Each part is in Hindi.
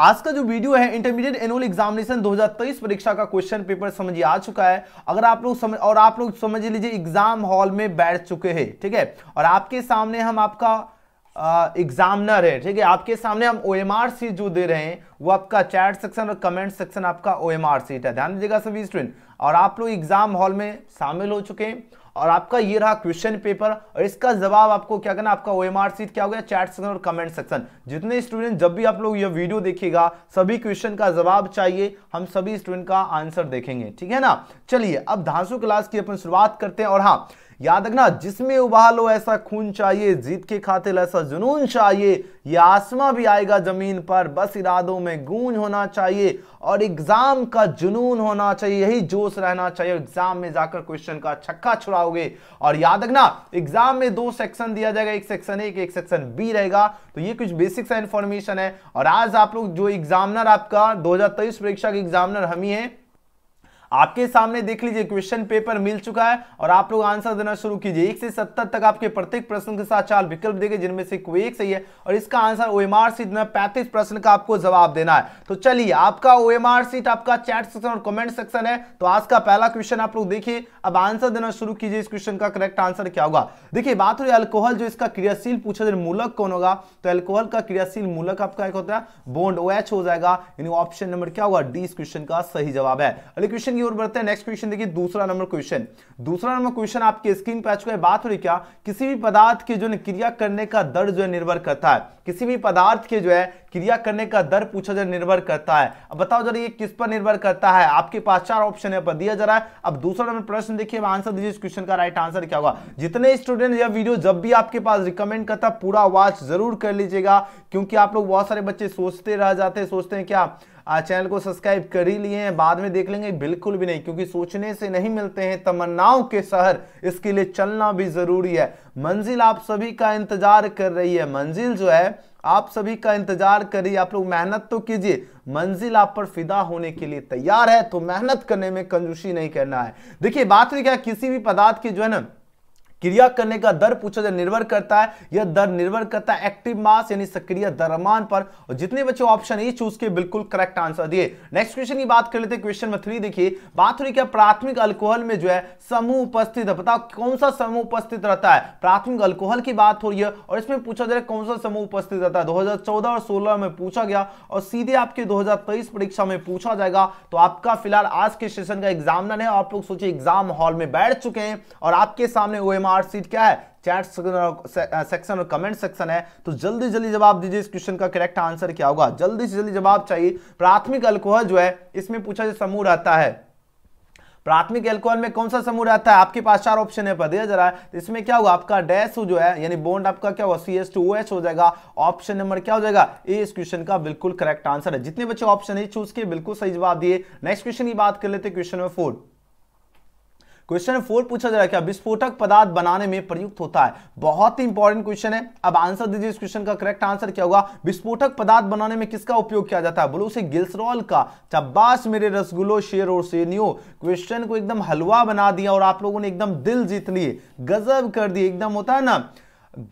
आज का जो वीडियो है इंटरमीडिएट एनुअल एग्जामिनेशन 2023 परीक्षा का क्वेश्चन पेपर समझिए आ चुका है अगर आप लोग समझ और आप लोग समझ लीजिए एग्जाम हॉल में बैठ चुके हैं ठीक है और आपके सामने हम आपका एग्जामिनर है ठीक है आपके सामने हम ओ एम आर सीट जो दे रहे हैं वो आपका चैट सेक्शन और कमेंट सेक्शन आपका ओ एम आर सीट है ध्यान दीजिएगा सभी स्टूडेंट और आप लोग एग्जाम हॉल में शामिल हो चुके हैं और आपका ये रहा क्वेश्चन पेपर और इसका जवाब आपको क्या करना आपका ओ एम आर सीट क्या हो गया चैट सेक्शन और कमेंट सेक्शन जितने स्टूडेंट जब भी आप लोग ये वीडियो देखेगा सभी क्वेश्चन का जवाब चाहिए हम सभी स्टूडेंट का आंसर देखेंगे ठीक है ना चलिए अब धांसू क्लास की अपन शुरुआत करते हैं और हाँ याद रखना जिसमें उबाल हो ऐसा खून चाहिए जीत के खातिर ऐसा जुनून चाहिए ये आसमा भी आएगा जमीन पर बस इरादों में गूंज होना चाहिए और एग्जाम का जुनून होना चाहिए यही जोश रहना चाहिए एग्जाम में जाकर क्वेश्चन का छक्का छुड़ाओगे और याद रखना एग्जाम में दो सेक्शन दिया जाएगा एक सेक्शन ए एक सेक्शन बी रहेगा तो ये कुछ बेसिक सा इंफॉर्मेशन है और आज आप लोग जो एग्जामिनर आपका दो परीक्षा के एग्जामिनर हम ही हैं आपके सामने देख लीजिए क्वेश्चन पेपर मिल चुका है और आप लोग आंसर देना शुरू कीजिए एक से सत्तर तक आपके प्रत्येक प्रश्न के साथ चार विकल्प देंगे जिनमें से कोई एक सही है और इसका आंसर ओएमआर सीट में पैंतीस प्रश्न का आपको जवाब देना है तो चलिए आपका ओएमआर सीट आपका चैट सेक्शन और कमेंट सेक्शन है तो आज का पहला क्वेश्चन आप लोग देखिए अब आंसर देना शुरू कीजिए इस क्वेश्चन का करेक्ट आंसर क्या होगा देखिए बात हो रही अल्कोहल जो इसका क्रियाशील पूछा जाए मूलक कौन होगा तो अल्कोहल का क्रियाशील मूलक आपका एक होता है बोन्ड ओ हो जाएगा यानी ऑप्शन नंबर क्या होगा डी इस क्वेश्चन का सही जवाब है अगले क्वेश्चन की ओर बढ़ते हैं नेक्स्ट क्वेश्चन देखिए दूसरा नंबर क्वेश्चन दूसरा नंबर क्वेश्चन आपके स्क्रीन पर आ चुका है बात हो रही क्या किसी भी पदार्थ के जो क्रिया करने का दर जो है निर्भर करता है किसी भी पदार्थ के जो है क्रिया करने का दर पूछा जाए निर्भर करता है अब बताओ जरा ये किस पर निर्भर करता है आपके पास चार ऑप्शन है पर दिया जा रहा है अब दूसरा नंबर प्रश्न देखिए आंसर दीजिए इस क्वेश्चन का राइट आंसर क्या होगा जितने स्टूडेंट यह वीडियो जब भी आपके पास रिकमेंड करता पूरा वॉच जरूर कर लीजिएगा क्योंकि आप लोग बहुत सारे बच्चे सोचते रह जाते हैं सोचते हैं क्या चैनल को सब्सक्राइब कर ही लिए हैं बाद में देख लेंगे बिल्कुल भी नहीं क्योंकि सोचने से नहीं मिलते हैं तमन्नाओं के शहर इसके लिए चलना भी जरूरी है मंजिल आप सभी का इंतजार कर रही है मंजिल जो है आप सभी का इंतजार करिए आप लोग मेहनत तो कीजिए मंजिल आप पर फिदा होने के लिए तैयार है तो मेहनत करने में कंजूसी नहीं करना है देखिए बात नहीं क्या किसी भी पदार्थ की जो है ना क्रिया करने का दर पूछा जाए निर्भर करता है यह दर निर्भर करता है एक्टिव मास यानी सक्रिय दरमान पर और जितने बच्चे ऑप्शन ए चूज के बिल्कुल करेक्ट आंसर दिए नेक्स्ट क्वेश्चन की बात कर लेते क्वेश्चन नंबर थ्री देखिए बात हो रही क्या प्राथमिक अल्कोहल में जो है समूह उपस्थित है बताओ कौन सा समूह उपस्थित रहता है प्राथमिक अल्कोहल की बात हो रही है और इसमें पूछा जाए कौन सा समूह उपस्थित रहता है दो और सोलह में पूछा गया और सीधे आपके दो परीक्षा में पूछा जाएगा तो आपका फिलहाल आज के सेशन का एग्जाम है आप लोग सोचिए एग्जाम हॉल में बैठ चुके हैं और आपके सामने ओ मार्कशीट क्या है चैट सेक्शन और कमेंट सेक्शन है तो जल्दी जल्दी जवाब दीजिए इस क्वेश्चन का करेक्ट आंसर क्या होगा जल्दी से जल्दी जवाब चाहिए प्राथमिक अल्कोहल जो है इसमें पूछा जो समूह रहता है प्राथमिक एल्कोहल में कौन सा समूह रहता है आपके पास चार ऑप्शन है पर दिया जा रहा है तो इसमें क्या होगा आपका डैश जो है यानी बॉन्ड आपका क्या होगा सी एस टू एच हो जाएगा ऑप्शन नंबर क्या हो जाएगा ए इस क्वेश्चन का बिल्कुल करेक्ट आंसर है जितने बच्चे ऑप्शन ए चूज किए बिल्कुल सही जवाब दिए नेक्स्ट क्वेश्चन की बात कर लेते question number four question four पूछा जा रहा है क्या विस्फोटक पदार्थ बनाने में प्रयुक्त होता है बहुत ही इंपॉर्टेंट क्वेश्चन है अब आंसर दीजिए इस क्वेश्चन का करेक्ट आंसर क्या होगा विस्फोटक पदार्थ बनाने में किसका उपयोग किया जाता है बोलो उसे गिल्सरॉल का चब्बास मेरे रसगुल्लो शेर और सेनियो क्वेश्चन को एकदम हलवा बना दिया और आप लोगों ने एकदम दिल जीत लिए गजब कर दिए एकदम होता है ना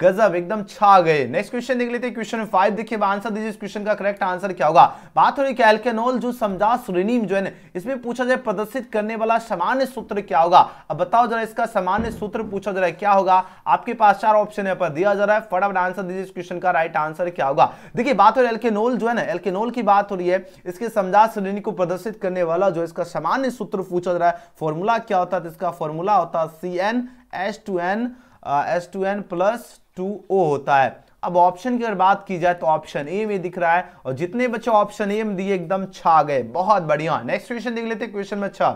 गजब एकदम छा गए नेक्स्ट क्वेश्चन देख लेते क्वेश्चन फाइव देखिए आंसर दीजिए इस क्वेश्चन का करेक्ट आंसर क्या होगा बात हो रही कैल्केनोल जो समझा सुरिनीम जो है ना इसमें पूछा जाए प्रदर्शित करने वाला सामान्य सूत्र क्या होगा अब बताओ जरा इसका सामान्य सूत्र पूछा जा रहा है क्या होगा आपके पास चार ऑप्शन है पर दिया जा रहा है फटाफट आंसर दीजिए इस क्वेश्चन का राइट आंसर क्या होगा देखिए बात हो रही है एल्केनोल जो है ना एल्केनोल की बात हो रही है इसके समझा सुरिनी को प्रदर्शित करने वाला जो इसका सामान्य सूत्र पूछा जा रहा है फॉर्मूला क्या होता है इसका फॉर्मूला होता है C N S two N S two N plus two O होता है अब ऑप्शन की अगर बात की जाए तो ऑप्शन ए में दिख रहा है और जितने बच्चे ऑप्शन ए में दिए एकदम छा गए बहुत बढ़िया नेक्स्ट क्वेश्चन देख लेते क्वेश्चन में अच्छा।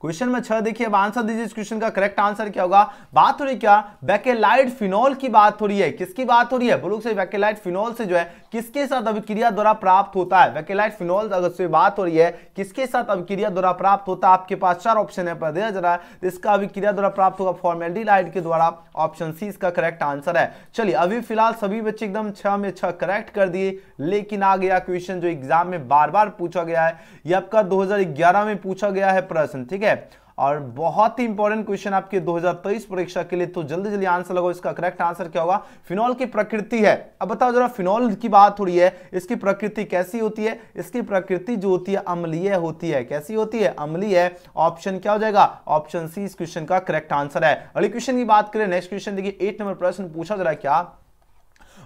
क्वेश्चन में छह देखिए अब आंसर दीजिए इस क्वेश्चन का करेक्ट आंसर क्या होगा बात हो रही क्या वैकेलाइट फिनॉल की बात हो रही है किसकी बात हो रही है बोलो से बैकेलाइट फिनॉल से जो है किसके साथ अभिक्रिया द्वारा प्राप्त होता है वैकेलाइट फिनॉल अगर से बात हो रही है किसके साथ अभिक्रिया द्वारा प्राप्त होता है आपके पास चार ऑप्शन है पर दिया जा रहा तो है इसका अभिक्रिया द्वारा प्राप्त होगा फॉर्मेलिटीलाइट के द्वारा ऑप्शन सी इसका करेक्ट आंसर है चलिए अभी फिलहाल सभी बच्चे एकदम छह में छह करेक्ट कर दिए लेकिन आ गया क्वेश्चन जो एग्जाम में बार बार पूछा गया है यह आपका दो में पूछा गया है प्रश्न ठीक है है और बहुत ही इंपॉर्टेंट क्वेश्चन आपके 2023 परीक्षा के लिए तो जल्दी जल्दी आंसर लगाओ इसका करेक्ट आंसर क्या होगा फिनॉल की प्रकृति है अब बताओ जरा फिनॉल की बात थोड़ी है इसकी प्रकृति कैसी होती है इसकी प्रकृति जो होती है अम्लीय होती है कैसी होती है अम्लीय ऑप्शन क्या हो जाएगा ऑप्शन सी इस क्वेश्चन का करेक्ट आंसर है अगले क्वेश्चन की बात करें नेक्स्ट क्वेश्चन देखिए एट नंबर प्रश्न पूछा जरा क्या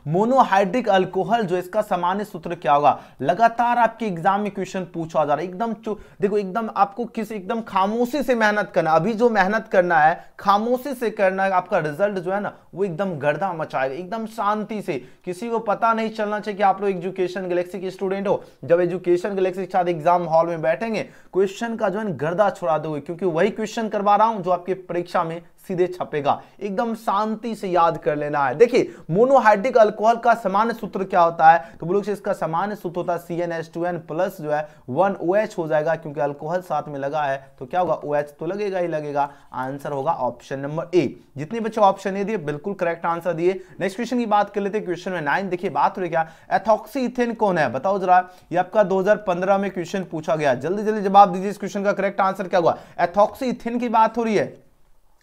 मोनोहाइड्रिक अल्कोहल जो इसका सामान्य सूत्र क्या होगा लगातार आपके एग्जाम में क्वेश्चन पूछा जा रहा है एकदम देखो एकदम आपको किस एकदम खामोशी से मेहनत करना अभी जो मेहनत करना है खामोशी से करना है आपका रिजल्ट जो है ना वो एकदम गर्दा मचाएगा एकदम शांति से किसी को पता नहीं चलना चाहिए कि आप लोग एजुकेशन गैलेक्सी के स्टूडेंट हो जब एजुकेशन गैलेक्सी के साथ एग्जाम हॉल में बैठेंगे क्वेश्चन का जो है गर्दा छुड़ा दोगे क्योंकि वही क्वेश्चन करवा रहा हूं जो आपके परीक्षा में सीधे छपेगा एकदम शांति से याद कर लेना है देखिए मोनोहाइड्रिक अल्कोहल का सामान्य सूत्र क्या होता है तो बोलो इसका सामान्य सूत्र होता है C N S two N plus जो है वन ओ एच हो जाएगा क्योंकि अल्कोहल साथ में लगा है तो क्या होगा ओ एच तो लगेगा ही लगेगा आंसर होगा ऑप्शन नंबर ए जितने बच्चे ऑप्शन ए दिए बिल्कुल करेक्ट आंसर दिए नेक्स्ट क्वेश्चन की बात कर लेते हैं क्वेश्चन में नाइन देखिए बात हो रही क्या एथॉक्सी इथेन कौन है बताओ जरा ये आपका 2015 में क्वेश्चन पूछा गया जल्दी जल्दी जवाब दीजिए इस क्वेश्चन का करेक्ट आंसर क्या हुआ एथॉक्सी इथेन की बात हो रही है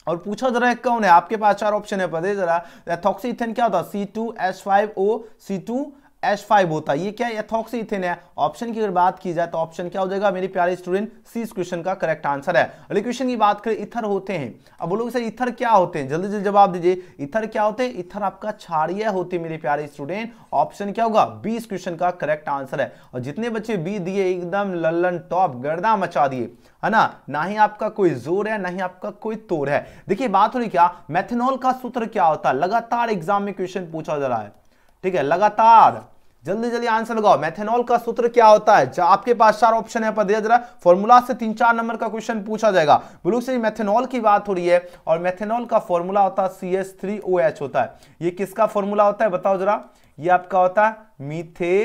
और पूछा जरा कौन है आपके पास चार ऑप्शन है पता जरा एथॉक्सी इथेन क्या होता C two S five O C two S five होता है ये क्या एथॉक्सी इथेन है ऑप्शन की अगर बात की जाए तो ऑप्शन क्या हो जाएगा मेरे प्यारे स्टूडेंट सी इस क्वेश्चन का करेक्ट आंसर है अगले क्वेश्चन की बात करें इथर होते हैं अब बोलो सर इथर क्या होते हैं जल्दी जल्दी जवाब दीजिए इथर क्या होते हैं इथर आपका छाड़िया होते मेरे प्यारे स्टूडेंट ऑप्शन क्या होगा बी इस क्वेश्चन का करेक्ट आंसर है और जितने बच्चे बी दिए एकदम लल्लन टॉप गर्दा मचा दिए है ना ना ही आपका कोई जोर है ना ही आपका कोई तोर है देखिए बात हो रही क्या मेथेनॉल का सूत्र क्या होता है लगातार एग्जाम में क्वेश्चन पूछा जा रहा है ठीक है लगातार जल्दी जल्दी आंसर लगाओ मेथेनॉल का सूत्र क्या होता है आपके पास चार ऑप्शन है पर दिया जा रहा है फॉर्मूला से तीन चार नंबर का क्वेश्चन पूछा जाएगा ब्लू से मेथेनॉल की बात हो रही है और मेथेनॉल का फॉर्मूला होता है C S three O H होता है ये किसका फॉर्मूला होता है बताओ जरा ये आपका होता है मीथे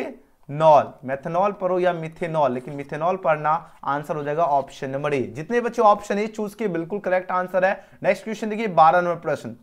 नॉल मेथेनॉल पढ़ो या मिथेनॉल लेकिन मिथेनॉल पढ़ना आंसर हो जाएगा ऑप्शन नंबर ए जितने बच्चे ऑप्शन ए चूज किए बिल्कुल करेक्ट आंसर है नेक्स्ट क्वेश्चन देखिए बारह नंबर प्रश्न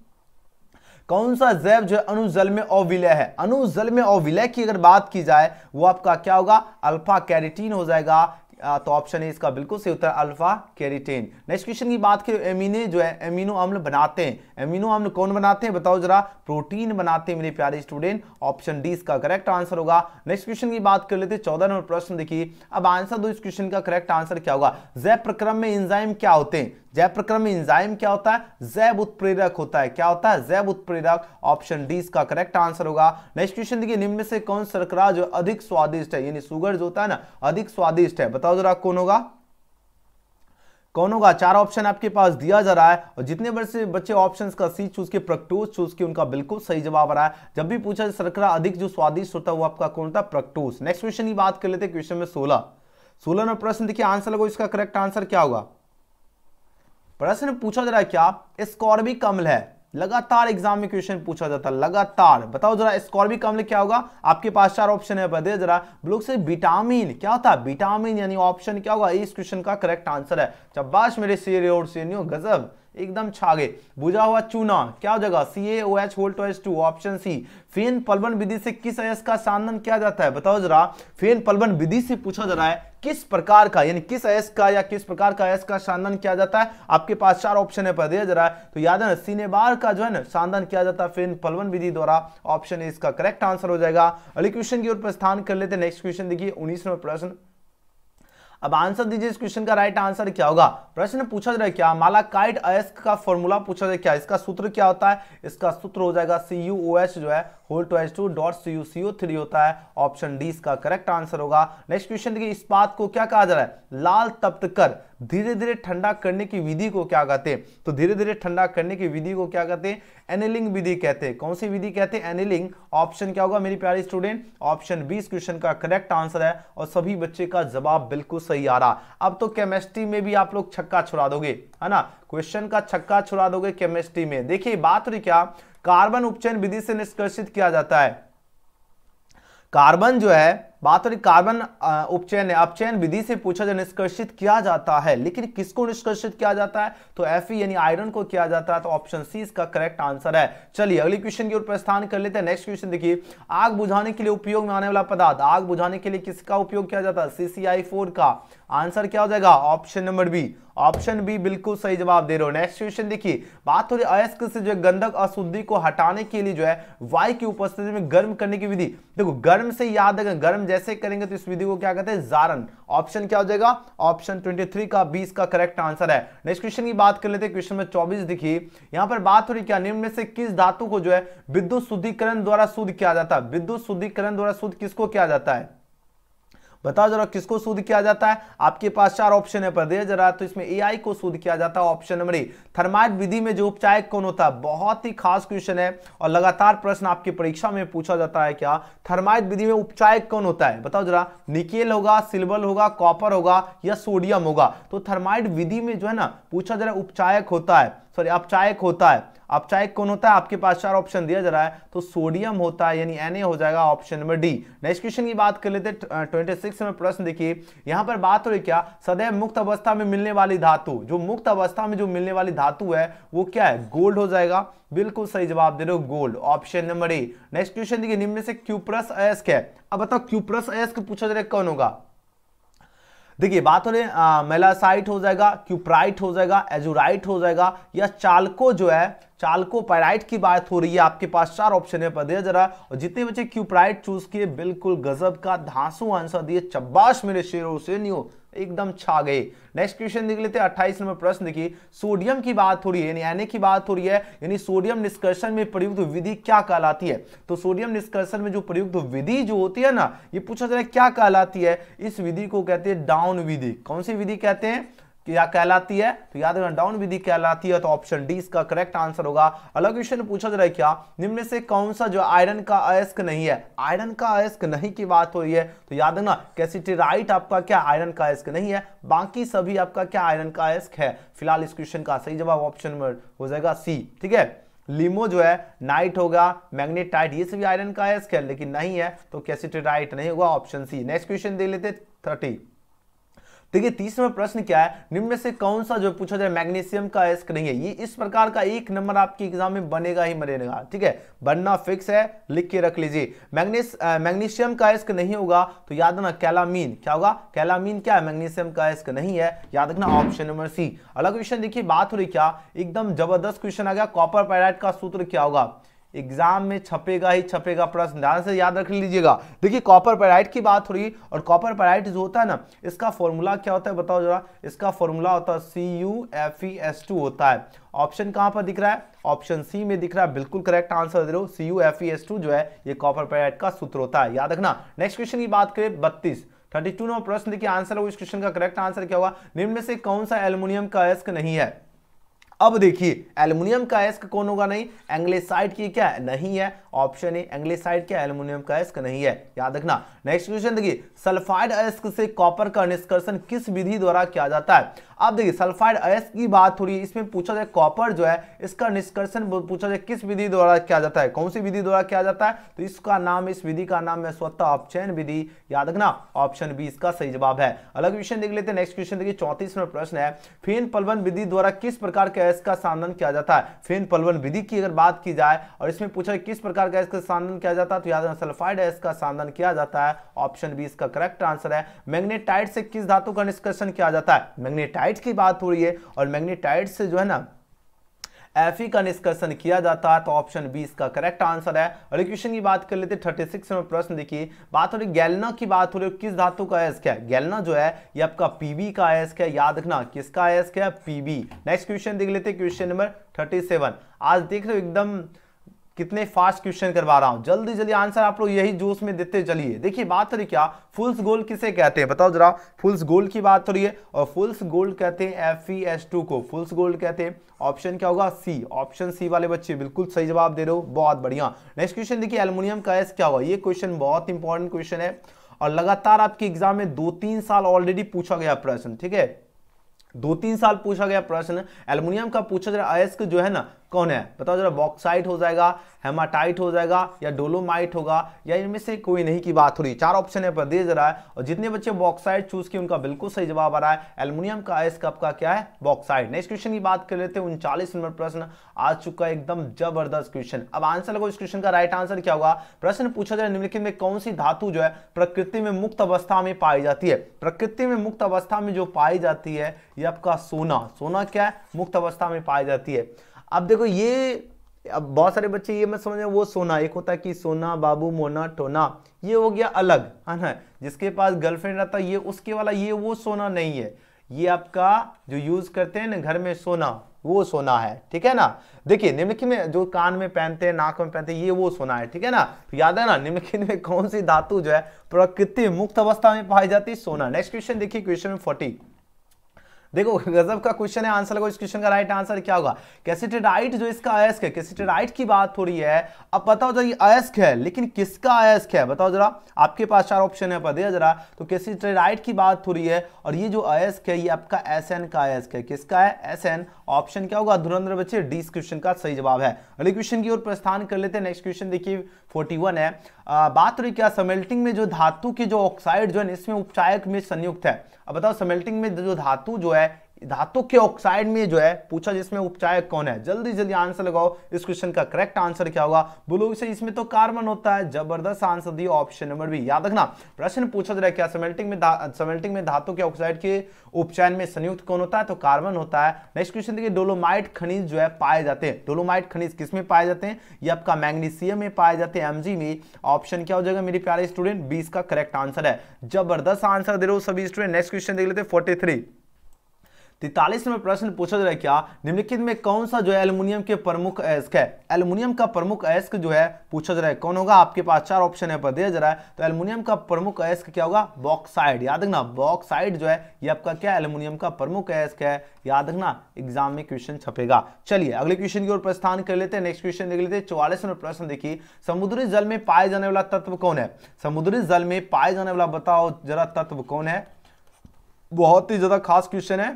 कौन सा जैव जो अनुजल में अविलय है अनुजल में अविलय की अगर बात की जाए वो आपका क्या होगा अल्फा कैरेटीन हो जाएगा तो ऑप्शन है इसका बिल्कुल सही उत्तर अल्फा कैरिटेन नेक्स्ट क्वेश्चन की बात करें एमिने जो है एमिनो अम्ल बनाते हैं एमिनो अम्ल कौन बनाते हैं बताओ जरा प्रोटीन बनाते हैं मेरे प्यारे स्टूडेंट ऑप्शन डी इसका करेक्ट आंसर होगा नेक्स्ट क्वेश्चन की बात कर लेते चौदह नंबर प्रश्न देखिए अब आंसर दो इस क्वेश्चन का करेक्ट आंसर क्या होगा जय प्रक्रम में इंजाइम क्या होते हैं जयप्रक्रम इंजाइम क्या होता है जैब उत्प्रेरक होता है क्या होता है जैब उत्प्रेरक ऑप्शन डी इसका करेक्ट आंसर होगा नेक्स्ट क्वेश्चन देखिए निम्न में से कौन सरकरा जो अधिक स्वादिष्ट है यानी सुगर जो होता है ना अधिक स्वादिष्ट है बताओ जरा कौन होगा कौन होगा चार ऑप्शन आपके पास दिया जा रहा है और जितने बच्चे बच्चे ऑप्शन का सी चूज के प्रक्टोज चूज के उनका बिल्कुल सही जवाब आ रहा है जब भी पूछा सरकरा अधिक जो स्वादिष्ट होता है वो आपका कौन होता है नेक्स्ट क्वेश्चन की बात कर लेते क्वेश्चन में सोलह सोलह नंबर प्रश्न देखिए आंसर लगो इसका करेक्ट आंसर क्या होगा प्रश्न पूछा जा रहा है क्या स्कॉर्बी कमल है लगातार एग्जाम में क्वेश्चन पूछा जाता है लगातार बताओ जरा स्कॉर्बी कमल क्या होगा आपके पास चार ऑप्शन है बताइए जरा ब्लॉक से विटामिन क्या होता है विटामिन यानी ऑप्शन क्या होगा इस क्वेश्चन का करेक्ट आंसर है जब बाश मेरे सीरियो और गजब एकदम छागे बुझा हुआ चूना क्या हो जाएगा C A O H whole two two option C फेन पलवन विधि से किस अयस का सांदन किया जाता है बताओ जरा फेन पलवन विधि से पूछा जा रहा है किस प्रकार का यानी किस अयस का या किस प्रकार का अयस का सांदन किया जाता है आपके पास चार ऑप्शन है पर दिया जा रहा है तो याद है ना सिनेबार का जो है ना सांदन किया जाता है फेन पलवन विधि द्वारा ऑप्शन इसका करेक्ट आंसर हो जाएगा अगले क्वेश्चन की ओर प्रस्थान कर लेते हैं नेक्स्ट क्वेश्चन देखिए उन्नीसवें प्रश्न अब आंसर दीजिए इस क्वेश्चन का राइट आंसर क्या होगा प्रश्न पूछा जाए क्या मालाकाइट अयस्क का फॉर्मूला पूछा जाए क्या इसका सूत्र क्या होता है इसका सूत्र हो जाएगा सी जो है whole two H two dot C U C O three होता है ऑप्शन डी इसका करेक्ट आंसर होगा नेक्स्ट क्वेश्चन देखिए बात को क्या कहा जा रहा है लाल तप्त कर धीरे धीरे ठंडा करने की विधि को क्या कहते हैं तो धीरे धीरे ठंडा करने की विधि को क्या कहते हैं एनिलिंग विधि कहते हैं कौन सी विधि कहते हैं एनिलिंग ऑप्शन क्या होगा मेरी प्यारी स्टूडेंट ऑप्शन बी इस क्वेश्चन का करेक्ट आंसर है और सभी बच्चे का जवाब बिल्कुल सही आ रहा अब तो केमिस्ट्री में भी आप लोग छक्का छुड़ा दोगे है ना क्वेश्चन का छक्का छुड़ा दोगे केमिस्ट्री में देखिए बात रही क्या कार्बन उपचयन विधि से निष्कर्षित किया जाता है कार्बन जो है बात हो रही कार्बन उपचयन अपचयन विधि से पूछा जो निष्कर्षित किया जाता है लेकिन किसको निष्कर्षित किया जाता है तो एफ यानी आयरन को किया जाता है तो ऑप्शन सी इसका करेक्ट आंसर है चलिए अगले क्वेश्चन की ओर प्रस्थान कर लेते हैं नेक्स्ट क्वेश्चन देखिए आग बुझाने के लिए उपयोग में आने वाला पदार्थ आग बुझाने के लिए किसका उपयोग किया जाता है सीसीआई का आंसर क्या हो जाएगा option number B option B बिल्कुल सही जवाब दे रहे हो नेक्स्ट क्वेश्चन देखिए बात हो रही अयस्क से जो गंधक अशुद्धि को हटाने के लिए जो है वायु की उपस्थिति में गर्म करने की विधि देखो गर्म से याद रखें गर्म जैसे करेंगे तो इस विधि को क्या कहते हैं जारन ऑप्शन क्या हो जाएगा ऑप्शन 23 का 20 का करेक्ट आंसर है नेक्स्ट क्वेश्चन की बात कर लेते हैं क्वेश्चन में 24 दिखी यहां पर बात हो रही क्या निम्न में से किस धातु को जो है विद्युत शुद्धिकरण द्वारा शुद्ध किया जाता है विद्युत शुद्धिकरण द्वारा शुद्ध किसको किया जाता है बताओ जरा किसको शुद्ध किया जाता है आपके पास चार ऑप्शन है दे जरा तो इसमें ए को शुद्ध किया जाता है ऑप्शन नंबर ए थर्माइट विधि में जो उपचायक कौन होता है बहुत ही खास क्वेश्चन है और लगातार प्रश्न आपकी परीक्षा में पूछा जाता है क्या थर्माइट विधि में उपचायक कौन होता है बताओ जरा निकेल होगा सिल्वर होगा कॉपर होगा या सोडियम होगा तो थर्माइट विधि में जो है ना पूछा जरा उपचायक होता है सॉरी अपचायक होता है अब चाहे कौन होता है आपके पास चार ऑप्शन दिया जा रहा है तो सोडियम होता है यानी एन हो जाएगा option number D next question की बात कर लेते हैं में प्रश्न देखिए यहां पर बात हो रही क्या सदैव मुक्त अवस्था में मिलने वाली धातु जो मुक्त अवस्था में जो मिलने वाली धातु है वो क्या है गोल्ड हो जाएगा बिल्कुल सही जवाब दे रहे हो gold option number A next question देखिए निम्न से क्यूप्रस अयस्क है अब बताओ क्यूप्रस अयस्क पूछा जा रहा है कौन होगा देखिए बात हो रही मेलासाइट हो जाएगा क्यूप्राइट हो जाएगा एजुराइट हो जाएगा या चालको जो है चालको पैराइट की बात हो रही है आपके पास चार ऑप्शन है पदे जरा और जितने बच्चे क्यूप्राइट चूज किए बिल्कुल गजब का धांसू आंसर दिए चब्बाश मेरे शेरों से नहीं एकदम छा गए नेक्स्ट क्वेश्चन देख लेते हैं 28 नंबर प्रश्न देखिए सोडियम की बात हो रही है यानी की बात हो रही है यानी सोडियम निष्कर्षण में प्रयुक्त विधि क्या कहलाती है तो सोडियम निष्कर्षण में जो प्रयुक्त विधि जो होती है ना ये पूछा जा रहा है क्या कहलाती है इस विधि को कहते हैं डाउन विधि कौन सी विधि कहते हैं क्या कहलाती है तो याद रखना डाउन विधि कहलाती है तो ऑप्शन डी इसका करेक्ट आंसर होगा अलग क्वेश्चन पूछा जा रहा है क्या निम्न से कौन सा जो आयरन का अयस्क नहीं है आयरन का अयस्क नहीं की बात हो रही है तो याद रखना कैसी राइट आपका क्या आयरन का अयस्क नहीं है बाकी सभी आपका क्या आयरन का अयस्क है फिलहाल इस क्वेश्चन का सही जवाब ऑप्शन नंबर हो जाएगा सी ठीक है लिमो जो है नाइट होगा मैग्नेटाइट ये सभी आयरन का अयस्क है लेकिन नहीं है तो कैसी नहीं होगा ऑप्शन सी नेक्स्ट क्वेश्चन दे लेते थर्टी देखिए तीसरा प्रश्न क्या है निम्न में से कौन सा जो पूछा जाए मैग्नीशियम का नहीं है ये इस प्रकार का एक नंबर आपके एग्जाम में बनेगा ही बनेगा ठीक है बनना फिक्स है लिख के रख लीजिए मैग्नीस मैग्नीशियम का एस्क नहीं होगा तो याद रखना कैलामीन क्या होगा कैलामीन क्या है मैग्नीशियम का एस्क नहीं है याद रखना ऑप्शन नंबर सी अलग क्वेश्चन देखिए बात हो रही क्या एकदम जबरदस्त क्वेश्चन आ गया कॉपर पैराइट का सूत्र क्या होगा एग्जाम में छपेगा ही छपेगा प्रश्न ध्यान से याद रख लीजिएगा देखिए कॉपर पेराइट की बात हो रही और कॉपर पेराइट जो होता है ना इसका फॉर्मूला क्या होता है बताओ जरा इसका फॉर्मूला होता है C U F E S two होता है ऑप्शन कहाँ पर दिख रहा है ऑप्शन सी में दिख रहा है बिल्कुल करेक्ट आंसर दे रहे हो C U F E S two जो है ये कॉपर पेराइट का सूत्र होता है याद रखना नेक्स्ट क्वेश्चन की बात करें बत्तीस थर्टी टू नंबर प्रश्न देखिए आंसर हो इस क्वेश्चन का करेक्ट आंसर क्या होगा निम्न में से कौन सा एल्यूमिनियम का अयस्क नहीं है अब देखिए एल्युमिनियम का एस्क कौन होगा नहीं एंग्लेसाइड की क्या है? नहीं है ऑप्शन ए एंग्लेसाइड क्या एल्युमिनियम का एस्क नहीं है याद रखना नेक्स्ट क्वेश्चन देखिए सल्फाइड एस्क से कॉपर का निष्कर्षण किस विधि द्वारा किया जाता है अब देखिए सल्फाइड एस्क की बात थोड़ी इसमें पूछा जाए कॉपर जो है इसका निष्कर्षण पूछा जाए किस विधि द्वारा किया जाता है कौन सी विधि द्वारा किया जाता है तो इसका नाम इस विधि का नाम है स्वतः ऑप्शन विधि याद रखना ऑप्शन बी इसका सही जवाब है अलग क्वेश्चन देख लेते हैं नेक्स्ट क्वेश्चन देखिए चौंतीसवें प्रश्न है फेन पलवन विधि द्वारा किस प्रकार के गैस का सांदन किया जाता है फेन पलवन विधि की अगर बात की जाए और इसमें पूछा किस प्रकार गैस का सांदन किया जाता है तो याद सल्फाइड गैस का सांदन किया जाता है ऑप्शन बी इसका करेक्ट आंसर है मैग्नेटाइट से किस धातु का निष्कर्षण किया जाता है मैग्नेटाइट की बात हो रही है और मैग्नेटाइट से जो है ना एफ ई e का निष्कर्षण किया जाता है तो ऑप्शन बी इसका करेक्ट आंसर है और क्वेश्चन की बात कर लेते हैं थर्टी सिक्स में प्रश्न देखिए बात हो रही गैलना की बात हो रही है किस धातु का क्या है गैलना जो है ये आपका पीबी का क्या है याद रखना किसका अयस्क है पीबी नेक्स्ट क्वेश्चन देख लेते क्वेश्चन नंबर थर्टी सेवन आज देख रहे हो एकदम कितने फास्ट क्वेश्चन करवा रहा हूं जल्दी जल्दी आंसर आप लोग यही जोश में देते चलिए देखिए बात हो रही क्या फुल्स गोल किसे कहते हैं बताओ जरा फुल्स गोल की बात हो रही है और फुल्स गोल कहते हैं एफ ई एस टू को फुल्स गोल कहते हैं ऑप्शन क्या होगा सी ऑप्शन सी वाले बच्चे बिल्कुल सही जवाब दे रहे हो बहुत बढ़िया नेक्स्ट क्वेश्चन देखिए एल्यूमिनियम का एस क्या होगा ये क्वेश्चन बहुत इंपॉर्टेंट क्वेश्चन है और लगातार आपके एग्जाम में दो तीन साल ऑलरेडी पूछा गया प्रश्न ठीक है दो तीन साल पूछा गया प्रश्न एल्युमिनियम का पूछा जा अयस्क जो है ना कौन है बताओ जरा बॉक्साइट हो जाएगा हेमाटाइट हो जाएगा या डोलोमाइट होगा या इनमें से कोई नहीं की बात हो रही चार ऑप्शन है पर दे जरा है और जितने बच्चे बॉक्साइट चूज किए उनका बिल्कुल सही जवाब आ रहा है एल्यूमिनियम का आइस कप का क्या है बॉक्साइट नेक्स्ट क्वेश्चन की बात कर लेते हैं उनचालीस नंबर प्रश्न आ चुका एकदम जबरदस्त क्वेश्चन अब आंसर लगो इस क्वेश्चन का राइट आंसर क्या होगा प्रश्न पूछा जाए निम्नलिखित में कौन सी धातु जो है प्रकृति में मुक्त अवस्था में पाई जाती है प्रकृति में मुक्त अवस्था में जो पाई जाती है ये आपका सोना सोना क्या है मुक्त अवस्था में पाई जाती है अब देखो ये अब बहुत सारे बच्चे ये मत समझ वो सोना एक होता है कि सोना बाबू मोना टोना ये हो गया अलग है ना जिसके पास गर्लफ्रेंड रहता है ये उसके वाला ये वो सोना नहीं है ये आपका जो यूज करते हैं ना घर में सोना वो सोना है ठीक है ना देखिए निम्नलिखित में जो कान में पहनते हैं नाक में पहनते हैं ये वो सोना है ठीक है ना तो याद है ना निम्नलिखित में कौन सी धातु जो है प्रकृति मुक्त अवस्था में पाई जाती है सोना नेक्स्ट क्वेश्चन देखिए क्वेश्चन फोर्टी देखो गजब का क्वेश्चन है आंसर होगा इस क्वेश्चन का राइट आंसर क्या होगा कैसेटेडाइट जो इसका अयस्क है कैसेटेडाइट की बात थोड़ी है अब बताओ जरा ये अयस्क है लेकिन किसका अयस्क है बताओ जरा आपके पास चार ऑप्शन है पता जरा तो कैसेटेडाइट की बात थोड़ी है और ये जो अयस्क है ये आपका एस का अयस्क है किसका है एस ऑप्शन क्या होगा धुरंधर बच्चे डी क्वेश्चन का सही जवाब है अगले क्वेश्चन की ओर प्रस्थान कर लेते हैं नेक्स्ट क्वेश्चन देखिए 41 है आ, बात रही क्या समेल्टिंग में जो धातु की जो ऑक्साइड जो है इसमें उपचायक में संयुक्त है अब बताओ समेल्टिंग में जो धातु जो है धातु के ऑक्साइड में जो है पूछा जिसमें उपचायक कौन है जल्दी जल्दी आंसर लगाओ इस क्वेश्चन का करेक्ट आंसर क्या होगा बोलोगे से इसमें तो कार्बन होता है जबरदस्त आंसर दिया ऑप्शन नंबर बी याद रखना प्रश्न पूछा जा रहा है क्या समेल्टिंग में समेल्टिंग में धातु के ऑक्साइड के उपचयन में संयुक्त कौन होता है तो कार्बन होता है नेक्स्ट क्वेश्चन देखिए डोलोमाइट खनिज जो है पाए जाते हैं डोलोमाइट खनिज किसमें पाए जाते हैं ये आपका मैग्नीशियम में पाए जाते हैं एमजी में ऑप्शन क्या हो जाएगा मेरे प्यारे स्टूडेंट बीस का करेक्ट आंसर है जबरदस्त आंसर दे रहे हो सभी स्टूडेंट नेक्स्ट क्वेश्चन देख लेते हैं फोर्टी में प्रश्न पूछा जा रहा है क्या निम्नलिखित में कौन सा जो है एल्यूमिनियम के प्रमुख अयस्क है एल्यूमिनियम का प्रमुख अयस्क जो है पूछा जा रहा है कौन होगा आपके पास चार ऑप्शन है पर दिया जा रहा है तो एल्यूमिनियम का प्रमुख अयस्क क्या होगा बॉक्साइड याद रखना बॉक्साइड जो है ये आपका क्या एल्यूमिनियम का प्रमुख अयस्क है याद रखना एग्जाम में क्वेश्चन छपेगा चलिए अगले क्वेश्चन की ओर प्रस्थान कर लेते हैं नेक्स्ट क्वेश्चन देख लेते हैं चौवालीस में प्रश्न देखिए समुद्री जल में पाए जाने वाला तत्व कौन है समुद्री जल में पाए जाने वाला बताओ जरा तत्व कौन है बहुत ही ज्यादा खास क्वेश्चन है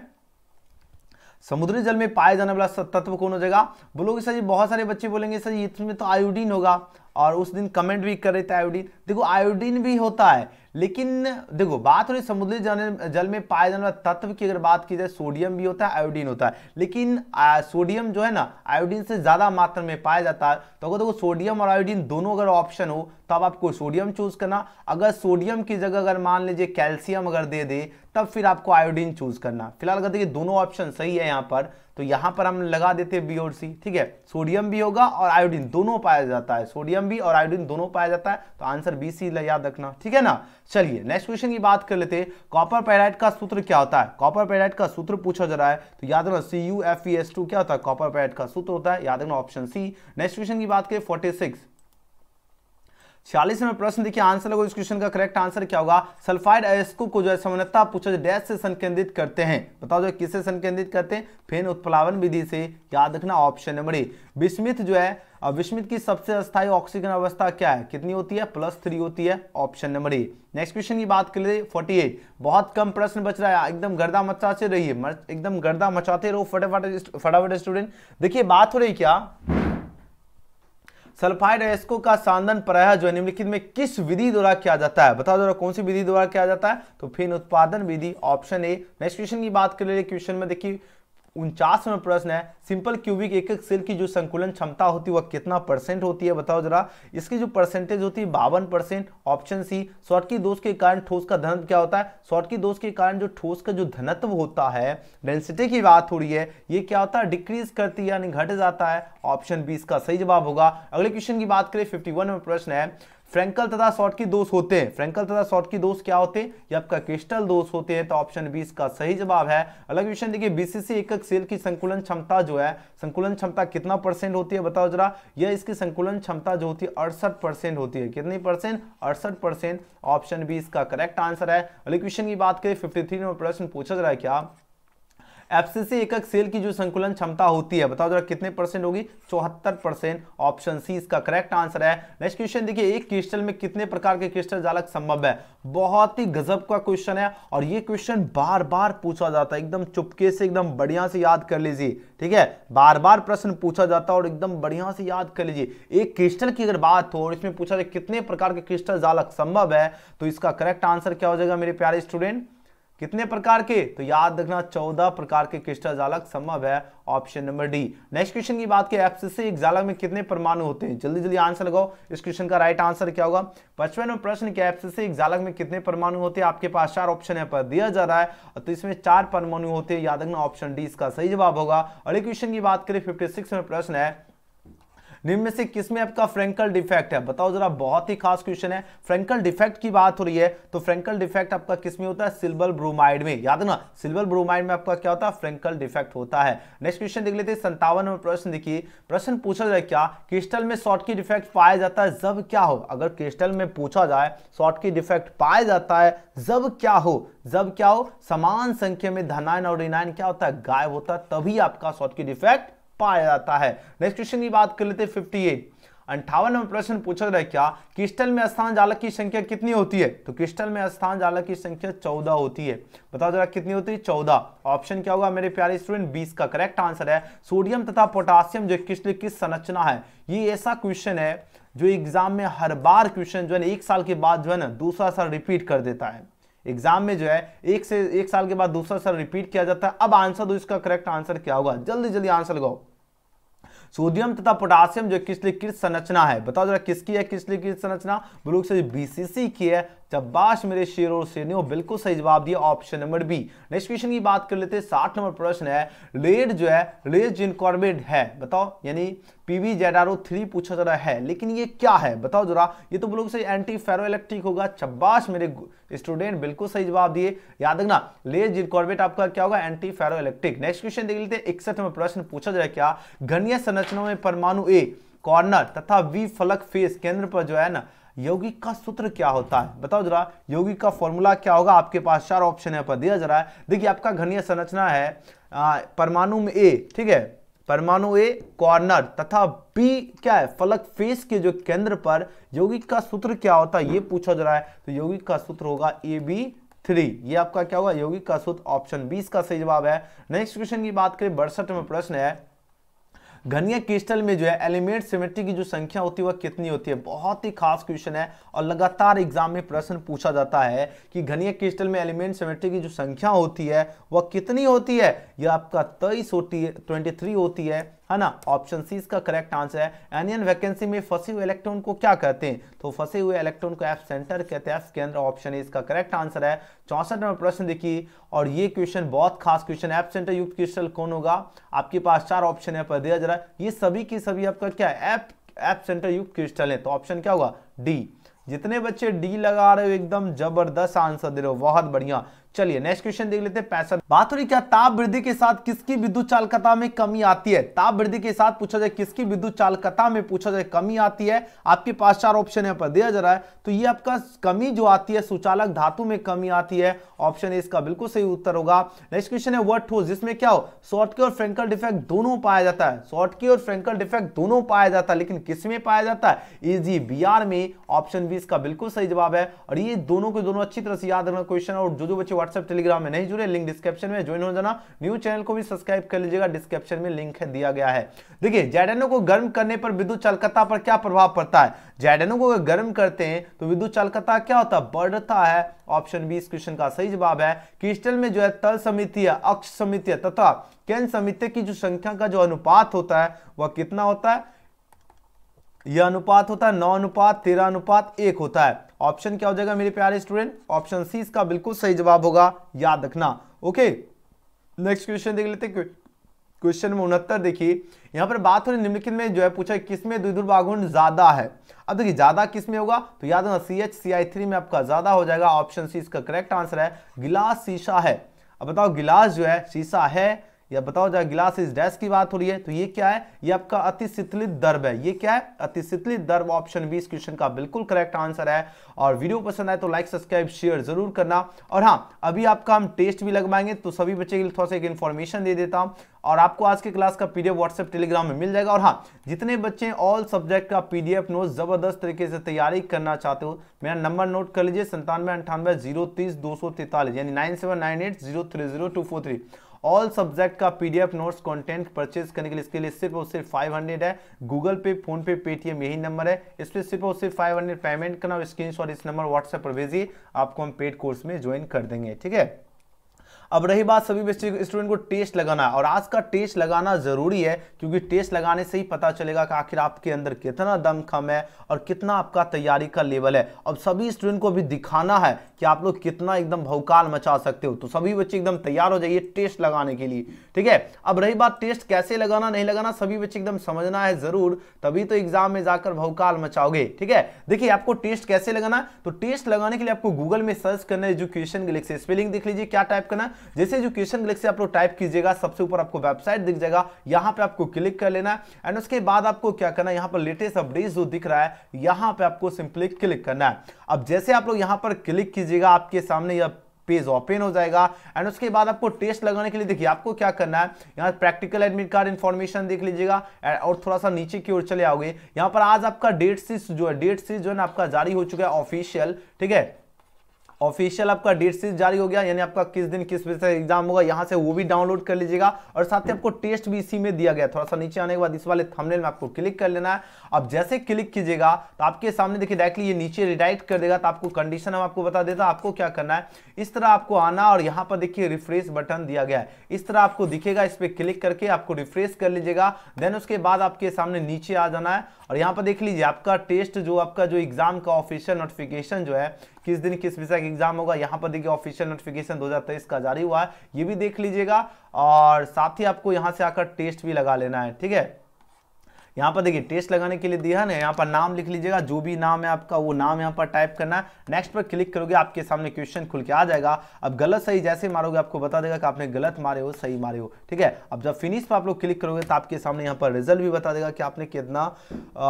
समुद्री जल में पाए जाने वाला तत्व कौन हो जाएगा बोलोगे सर जी बहुत सारे बच्चे बोलेंगे सर इसमें तो आयोडीन होगा और उस दिन कमेंट भी कर रहे थे आयोडीन देखो आयोडीन भी होता है लेकिन देखो बात हो रही समुद्री जल जल में पाए जाने वाले तत्व की अगर बात की जाए सोडियम भी होता है आयोडीन होता है लेकिन आ, सोडियम जो है ना आयोडीन से ज़्यादा मात्रा में पाया जाता है तो अगर देखो सोडियम और आयोडीन दोनों अगर ऑप्शन हो तब आपको सोडियम चूज करना अगर सोडियम की जगह अगर मान लीजिए कैल्शियम अगर दे दे तब फिर आपको आयोडीन चूज करना फिलहाल अगर देखिए दोनों ऑप्शन सही है यहाँ पर तो यहां पर हम लगा देते बी और सी ठीक है सोडियम भी होगा और आयोडीन दोनों पाया जाता है सोडियम भी और आयोडीन दोनों पाया जाता है तो आंसर बी सी याद रखना ठीक है ना चलिए नेक्स्ट क्वेश्चन की बात कर लेते हैं कॉपर पैराइट का सूत्र क्या होता है कॉपर पेराइट का सूत्र पूछा जा रहा है तो याद रखना C U F E S two क्या होता है कॉपर पैराइट का सूत्र होता है याद रखना ऑप्शन सी नेक्स्ट क्वेश्चन की बात करें फोर्टी सिक्स छियालीस में प्रश्न देखिए आंसर होगा इस क्वेश्चन का करेक्ट आंसर क्या होगा सल्फाइड अयस्को को जो है समानता पूछा जो डैश से संकेंद्रित करते हैं बताओ जो किससे संकेंद्रित करते हैं फेन उत्प्लावन विधि से याद रखना ऑप्शन नंबर ए विस्मित जो है अब विस्मित की सबसे अस्थायी ऑक्सीजन अवस्था क्या है कितनी होती है प्लस थ्री होती है option number A next question की बात कर ले 48 बहुत कम प्रश्न बच रहा है एकदम गर्दा मचाते रहिए एकदम गर्दा मचाते रहो फटाफट फटाफट स्टूडेंट देखिए बात हो रही क्या सल्फाइड अयस्को का सांदन प्रायः जो निम्नलिखित में किस विधि द्वारा किया जाता है बताओ जरा कौन सी विधि द्वारा किया जाता है तो फिन उत्पादन विधि ऑप्शन ए नेक्स्ट क्वेश्चन की बात कर ले क्वेश्चन में देखिए उनचासवें प्रश्न है सिंपल क्यूबिक एक एक सेल की जो संकुलन क्षमता होती है वह कितना परसेंट होती है बताओ जरा इसकी जो परसेंटेज होती है बावन परसेंट ऑप्शन सी शॉर्ट की दोष के कारण ठोस का धनत्व क्या होता है शॉर्ट की दोष के कारण जो ठोस का जो धनत्व होता है डेंसिटी की बात हो रही है ये क्या होता है डिक्रीज करती है यानी घट जाता है ऑप्शन बी इसका सही जवाब होगा अगले क्वेश्चन की बात करें फिफ्टी में प्रश्न है फ्रेंकल तथा शॉर्ट की दोष होते हैं फ्रेंकल तथा शॉर्ट की दोष क्या होते हैं या आपका क्रिस्टल दोष होते हैं तो ऑप्शन बी इसका सही जवाब है अलग क्वेश्चन देखिए बीसीसी एकक सेल की संकुलन क्षमता जो है संकुलन क्षमता कितना परसेंट होती है बताओ जरा यह इसकी संकुलन क्षमता जो होती है अड़सठ परसेंट होती है कितनी परसेंट अड़सठ परसेंट ऑप्शन बी इसका करेक्ट आंसर है अलग क्वेश्चन की बात करें फिफ्टी थ्री नंबर प्रश्न पूछा जा रहा है क्या एफसीसी एकक सेल की जो संकुलन क्षमता होती है बताओ जरा कितने परसेंट होगी चौहत्तर परसेंट ऑप्शन सी इसका करेक्ट आंसर है नेक्स्ट क्वेश्चन देखिए एक क्रिस्टल में कितने प्रकार के क्रिस्टल जालक संभव है बहुत ही गजब का क्वेश्चन है और ये क्वेश्चन बार बार पूछा जाता है एकदम चुपके से एकदम बढ़िया से याद कर लीजिए ठीक है बार बार प्रश्न पूछा जाता है और एकदम बढ़िया से याद कर लीजिए एक क्रिस्टल की अगर बात हो और इसमें पूछा जाए कितने प्रकार के क्रिस्टल जालक संभव है तो इसका करेक्ट आंसर क्या हो जाएगा मेरे प्यारे स्टूडेंट कितने प्रकार के तो याद रखना चौदह प्रकार के क्रिस्टल जालक संभव है option number D next question की बात करें एक जालक में कितने परमाणु होते हैं जल्दी जल्दी आंसर लगाओ इस क्वेश्चन का राइट आंसर क्या होगा पचपन में प्रश्न क्या एक जालक में कितने परमाणु होते हैं आपके पास चार ऑप्शन है पर दिया जा रहा है तो इसमें चार परमाणु होते हैं याद रखना ऑप्शन डी इसका सही जवाब होगा अगले क्वेश्चन की बात करें फिफ्टी में प्रश्न है निम्न में से किस में आपका फ्रेंकल डिफेक्ट है बताओ जरा बहुत ही खास क्वेश्चन है फ्रेंकल डिफेक्ट की बात हो रही है तो फ्रेंकल डिफेक्ट आपका किस में होता है सिल्वर ब्रोमाइड में याद ना सिल्वर ब्रोमाइड में आपका क्या होता है फ्रेंकल डिफेक्ट होता है नेक्स्ट क्वेश्चन देख लेते हैं संतावन नंबर प्रश्न देखिए प्रश्न पूछा जाए क्या क्रिस्टल में शॉर्ट की डिफेक्ट पाया जाता है जब क्या हो अगर क्रिस्टल में पूछा जाए शॉर्ट की डिफेक्ट पाया जाता है जब क्या हो जब क्या हो समान संख्या में धनायन और ऋणायन क्या होता है गायब होता है तभी आपका शॉर्ट की डिफेक्ट पाया जाता है नेक्स्ट क्वेश्चन की बात कर लेते हैं फिफ्टी एट अंठावनवा प्रश्न पूछा गया क्या क्रिस्टल में स्थान जालक की संख्या कितनी होती है तो क्रिस्टल में स्थान जालक की संख्या चौदह होती है बताओ जरा कितनी होती है चौदह ऑप्शन क्या होगा मेरे प्यारे स्टूडेंट बीस का करेक्ट आंसर है सोडियम तथा पोटासियम जो क्रिस्टल की संरचना है ये ऐसा क्वेश्चन है जो एग्जाम में हर बार क्वेश्चन जो है एक साल के बाद जो है ना दूसरा साल रिपीट कर देता है एग्जाम में जो है एक से एक साल के बाद दूसरा साल रिपीट किया जाता है अब आंसर दो इसका करेक्ट आंसर क्या होगा जल्दी जल्दी आंसर लगाओ सोडियम तथा पोटासियम जो किसलिए किस संरचना है बताओ जरा किसकी है किसलिए लिए किस संरचना बोलोगे बीसीसी की है शब्बाश मेरे शेर और शेर ने वो बिल्कुल सही जवाब दिया option number B next question की बात कर लेते हैं साठ नंबर प्रश्न है लेड जो है लेड जिन इनकॉर्बेड है बताओ यानी PB Z R O three पूछा जा रहा है लेकिन ये क्या है बताओ जरा ये तो बिल्कुल सही एंटी फेरो इलेक्ट्रिक होगा चब्बाश मेरे स्टूडेंट बिल्कुल सही जवाब दिए याद रखना लेड जिन कॉर्बेट आपका क्या होगा antiferroelectric next question देख लेते हैं इकसठ नंबर प्रश्न पूछा जाए क्या घनीय संरचना में परमाणु ए कॉर्नर तथा वी फलक फेस केंद्र पर जो है ना यौगिक का सूत्र क्या होता है बताओ जरा यौगिक का फॉर्मूला क्या होगा आपके पास चार ऑप्शन यहाँ पर दिया जा रहा है देखिए आपका घनीय संरचना है परमाणु में ए ठीक है परमाणु ए कॉर्नर तथा बी क्या है फलक फेस के जो केंद्र पर यौगिक का सूत्र क्या होता है ये पूछा जा रहा है तो यौगिक का सूत्र होगा ए बी थ्री ये आपका क्या होगा यौगिक का सूत्र ऑप्शन बीस का सही जवाब है नेक्स्ट क्वेश्चन की बात करें बड़सठ में प्रश्न है घनिया क्रिस्टल में जो है एलिमेंट सिमेट्री की जो संख्या होती है वह कितनी होती है बहुत ही खास क्वेश्चन है और लगातार एग्जाम में प्रश्न पूछा जाता है कि घनिया क्रिस्टल में एलिमेंट सिमेट्री की जो संख्या होती है वह कितनी होती है यह आपका तेईस होती है ट्वेंटी होती है है ना ऑप्शन सी इसका करेक्ट आंसर है एनियन वैकेंसी में फंसे हुए इलेक्ट्रॉन को क्या कहते हैं तो फंसे हुए इलेक्ट्रॉन को एफ सेंटर कहते हैं एफ केंद्र ऑप्शन है इसका करेक्ट आंसर है चौसठ नंबर प्रश्न देखिए और ये क्वेश्चन बहुत खास क्वेश्चन एफ सेंटर युक्त क्रिस्टल कौन होगा आपके पास चार ऑप्शन है पर दिया जा रहा है ये सभी की सभी आपका क्या है एप एप सेंटर युक्त क्रिस्टल है तो ऑप्शन क्या होगा डी जितने बच्चे डी लगा रहे हो एकदम जबरदस्त आंसर दे रहे हो बहुत बढ़िया चलिए नेक्स्ट क्वेश्चन देख लेते हैं पैसा बात हो रही क्या ताप वृद्धि के साथ किसकी विद्युत चालकता में कमी आती है ताप वृद्धि के साथ पूछा जाए किसकी विद्युत चालकता में पूछा जाए कमी आती है आपके पास चार ऑप्शन है पर दिया जा रहा है तो ये आपका कमी जो आती है सुचालक धातु में कमी आती है ऑप्शन ए इसका बिल्कुल सही उत्तर होगा नेक्स्ट क्वेश्चन है वर्ड ठोस जिसमें क्या हो शॉर्टकी और फ्रेंकल डिफेक्ट दोनों पाया जाता है शॉर्टकी और फ्रेंकल डिफेक्ट दोनों पाया जाता है लेकिन किसमें पाया जाता है इजी बी में ऑप्शन बी इसका बिल्कुल सही जवाब है और ये दोनों के दोनों अच्छी तरह से याद रखना क्वेश्चन और जो जो बच्चे व्हाट्सएप टेलीग्राम में नहीं जुड़े लिंक डिस्क्रिप्शन में ज्वाइन हो जाना न्यू चैनल को भी सब्सक्राइब कर लीजिएगा डिस्क्रिप्शन में लिंक है दिया गया है देखिए जेडेनो को गर्म करने पर विद्युत चालकता पर क्या प्रभाव पड़ता है जेडेनो को गर्म करते हैं तो विद्युत चालकता क्या होता है बढ़ता है ऑप्शन बी इस क्वेश्चन का सही जवाब है क्रिस्टल में जो है तल समितीय अक्ष समितीय तथा केंद्र समिति की जो संख्या का जो अनुपात होता है वह कितना होता है यह अनुपात होता है नौ अनुपात तेरह अनुपात एक होता है ऑप्शन क्या हो जाएगा मेरे प्यारे स्टूडेंट ऑप्शन सी इसका बिल्कुल सही जवाब होगा याद रखना ओके नेक्स्ट क्वेश्चन देख लेते क्वेश्चन में उनहत्तर देखिए यहाँ पर बात हो रही निम्नलिखित में जो है पूछा किस में द्विध्रुवागुण ज्यादा है अब देखिए ज्यादा किस में होगा तो याद होगा C H C I three में आपका ज्यादा हो जाएगा ऑप्शन सी इसका करेक्ट आंसर है गिलास शीशा है अब बताओ गिलास जो है शीशा है या बताओ जरा गिलास इज डैश की बात हो रही है तो ये क्या है ये आपका शीतलित दर्ब है ये क्या है शीतलित दर्व ऑप्शन बी इस क्वेश्चन का बिल्कुल करेक्ट आंसर है और वीडियो पसंद आए तो लाइक सब्सक्राइब शेयर जरूर करना और हाँ अभी आपका हम टेस्ट भी लगवाएंगे तो सभी बच्चे के लिए थोड़ा सा एक इन्फॉर्मेशन दे देता हूँ और आपको आज के क्लास का पीडीएफ व्हाट्सएप टेलीग्राम में मिल जाएगा और हाँ जितने बच्चे ऑल सब्जेक्ट का पीडीएफ नोट जबरदस्त तरीके से तैयारी करना चाहते हो मेरा नंबर नोट कर लीजिए संतानवे अंठानवे जीरो तीस दो सौ तैतालीस यानी nine seven nine eight zero three zero two four three all subject का पीडीएफ नोट्स कंटेंट परचेज करने के लिए इसके लिए सिर्फ और सिर्फ 500 है गूगल पे फोन पे पेटीएम यही नंबर है इस पर सिर्फ और सिर्फ 500 पेमेंट करना और स्क्रीन इस नंबर व्हाट्सएप पर भेजिए आपको हम पेड कोर्स में ज्वाइन कर देंगे ठीक है अब रही बात सभी स्टूडेंट को टेस्ट लगाना और आज का टेस्ट लगाना जरूरी है क्योंकि टेस्ट लगाने से ही पता चलेगा कि आखिर आपके अंदर कितना दम खम है और कितना आपका तैयारी का लेवल है अब सभी स्टूडेंट को भी दिखाना है कि आप लोग कितना एकदम भौकाल मचा सकते हो तो सभी बच्चे एकदम तैयार हो जाइए टेस्ट लगाने के लिए ठीक है अब रही बात टेस्ट कैसे लगाना नहीं लगाना सभी बच्चे एकदम समझना है जरूर तभी तो एग्जाम में जाकर भौकाल मचाओगे ठीक है देखिए आपको टेस्ट कैसे लगाना तो टेस्ट लगाने के लिए आपको गूगल में सर्च करना है एजुकेशन गलेक्सी स्पेलिंग देख लीजिए क्या टाइप करना जैसे एजुकेशन गलेक्सी आप लोग टाइप कीजिएगा सबसे ऊपर आपको वेबसाइट दिख जाएगा यहाँ पे आपको क्लिक कर लेना है एंड उसके बाद आपको क्या करना है यहाँ पर लेटेस्ट अपडेट जो दिख रहा है यहाँ पे आपको सिंपली क्लिक करना है अब जैसे आप लोग यहाँ पर क्लिक कीजिएगा आपके सामने यह पेज ओपन हो जाएगा एंड उसके बाद आपको टेस्ट लगाने के लिए देखिए आपको क्या करना है यहाँ प्रैक्टिकल एडमिट कार्ड इन्फॉर्मेशन देख लीजिएगा और थोड़ा सा नीचे की ओर चले आओगे यहाँ पर आज आपका डेट सीट जो है डेट सीट जो है ना आपका जारी हो चुका है ऑफिशियल ठीक है ऑफिशियल आपका डेट सीट जारी हो गया यानी आपका किस दिन किस बजे एग्जाम होगा यहाँ से वो भी डाउनलोड कर लीजिएगा और साथ ही आपको टेस्ट भी इसी में दिया गया थोड़ा सा नीचे आने के बाद इस वाले थंबनेल में आपको क्लिक कर लेना है अब जैसे क्लिक कीजिएगा तो आपके सामने देखिए डायरेक्टली ये नीचे रिडाइट कर देगा तो आपको कंडीशन हम आपको बता देता आपको क्या करना है इस तरह आपको आना और यहाँ पर देखिए रिफ्रेश बटन दिया गया है इस तरह आपको दिखेगा इस पर क्लिक करके आपको रिफ्रेश कर लीजिएगा देन उसके बाद आपके सामने नीचे आ जाना है और यहाँ पर देख लीजिए आपका टेस्ट जो आपका जो एग्जाम का ऑफिशियल नोटिफिकेशन जो है किस दिन किस विषय का एग्जाम होगा यहाँ पर देखिए ऑफिशियल नोटिफिकेशन 2023 का जारी हुआ है ये भी देख लीजिएगा और साथ ही आपको यहाँ से आकर टेस्ट भी लगा लेना है ठीक है यहाँ पर देखिए टेस्ट लगाने के लिए दिया है ना यहाँ पर नाम लिख लीजिएगा जो भी नाम है आपका वो नाम यहाँ पर टाइप करना है नेक्स्ट पर क्लिक करोगे आपके सामने क्वेश्चन खुल के आ जाएगा अब गलत सही जैसे मारोगे आपको बता देगा कि आपने गलत मारे हो सही मारे हो ठीक है अब जब फिनिश पर आप लोग क्लिक करोगे तो आपके सामने यहाँ पर रिजल्ट भी बता देगा कि आपने कितना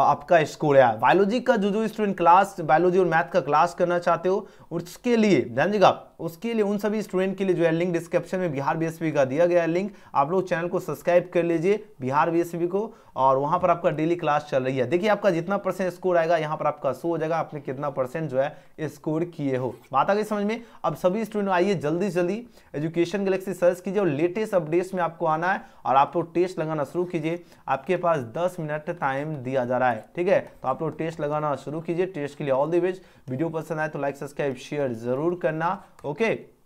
आपका स्कोर आया बायोलॉजी का जो जो स्टूडेंट क्लास बायोलॉजी और मैथ का क्लास करना चाहते हो उसके लिए ध्यान दीजिएगा उसके लिए उन सभी स्टूडेंट के लिए जो है लिंक डिस्क्रिप्शन में बिहार बी का दिया गया है लिंक आप लोग चैनल को सब्सक्राइब कर लीजिए बिहार बी को और वहाँ पर आपका डेली क्लास चल रही है देखिए आपका जितना परसेंट स्कोर आएगा यहाँ पर आपका शो हो जाएगा आपने कितना परसेंट जो है स्कोर किए हो बात आ गई समझ में अब सभी स्टूडेंट आइए जल्दी जल्दी एजुकेशन गलेक्सी सर्च कीजिए और लेटेस्ट अपडेट्स में आपको आना है और आप लोग टेस्ट लगाना शुरू कीजिए आपके पास दस मिनट टाइम दिया जा रहा है ठीक है तो आप लोग टेस्ट लगाना शुरू कीजिए टेस्ट के लिए ऑल दी बेस्ट वीडियो पसंद आए तो लाइक सब्सक्राइब शेयर जरूर करना okay